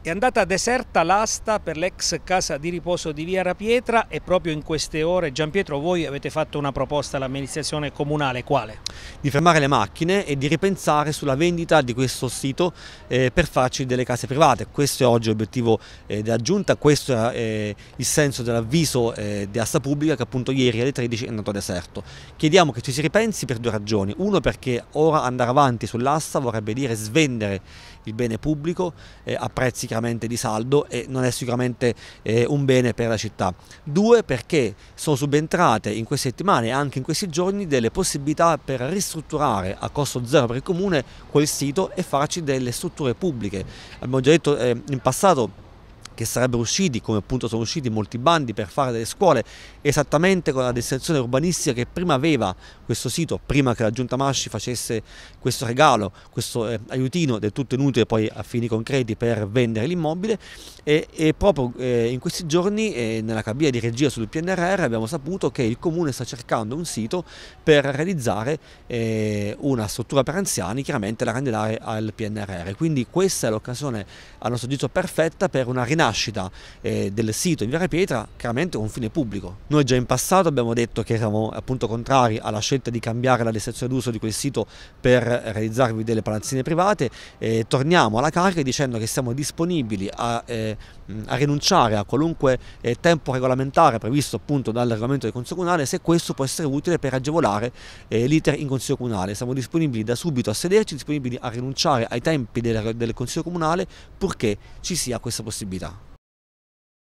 È andata deserta l'asta per l'ex casa di riposo di Via Rapietra e proprio in queste ore, Gianpietro, voi avete fatto una proposta all'amministrazione comunale, quale? Di fermare le macchine e di ripensare sulla vendita di questo sito eh, per farci delle case private. Questo è oggi l'obiettivo eh, della Giunta, questo è eh, il senso dell'avviso eh, di asta pubblica che appunto ieri alle 13 è andato deserto. Chiediamo che ci si ripensi per due ragioni. Uno perché ora andare avanti sull'asta vorrebbe dire svendere il bene pubblico eh, a prezzi sicuramente di saldo e non è sicuramente eh, un bene per la città. Due, perché sono subentrate in queste settimane e anche in questi giorni delle possibilità per ristrutturare a costo zero per il comune quel sito e farci delle strutture pubbliche. Abbiamo già detto eh, in passato che sarebbero usciti, come appunto sono usciti molti bandi per fare delle scuole, esattamente con la destinazione urbanistica che prima aveva questo sito, prima che la Giunta Masci facesse questo regalo, questo eh, aiutino del tutto inutile poi a fini concreti per vendere l'immobile e, e, proprio eh, in questi giorni eh, nella cabina di regia sul PNRR abbiamo saputo che il Comune sta cercando un sito per realizzare eh, una struttura per anziani, chiaramente la candidare al PNRR. Quindi questa è l'occasione a nostro giudizio perfetta per una rinascita nascita eh, del sito in Via Pietra chiaramente è un fine pubblico. Noi già in passato abbiamo detto che eravamo appunto contrari alla scelta di cambiare la destinazione d'uso di quel sito per realizzarvi delle palazzine private, eh, torniamo alla carica dicendo che siamo disponibili a, eh, a rinunciare a qualunque eh, tempo regolamentare previsto appunto dal regolamento del Consiglio Comunale se questo può essere utile per agevolare eh, l'iter in Consiglio Comunale. Siamo disponibili da subito a sederci, disponibili a rinunciare ai tempi del, del Consiglio Comunale purché ci sia questa possibilità.